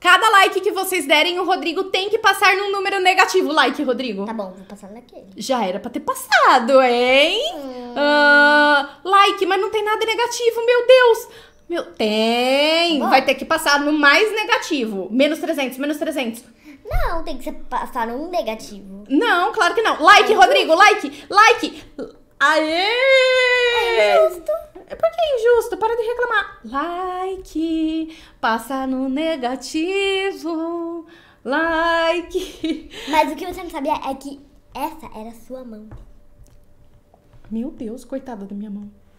Cada like que vocês derem, o Rodrigo tem que passar num número negativo. Like, Rodrigo. Tá bom, vou passar naquele. Já era pra ter passado, hein? Hum. Uh, like, mas não tem nada negativo, meu Deus. Meu, tem. Tá Vai ter que passar no mais negativo. Menos 300, menos 300. Não, tem que passar num negativo. Não, claro que não. Like, é Rodrigo, like, like. Aê! É injusto. Por que é injusto? Para de like, passa no negativo, like. Mas o que você não sabia é que essa era a sua mão. Meu Deus, coitada da minha mão.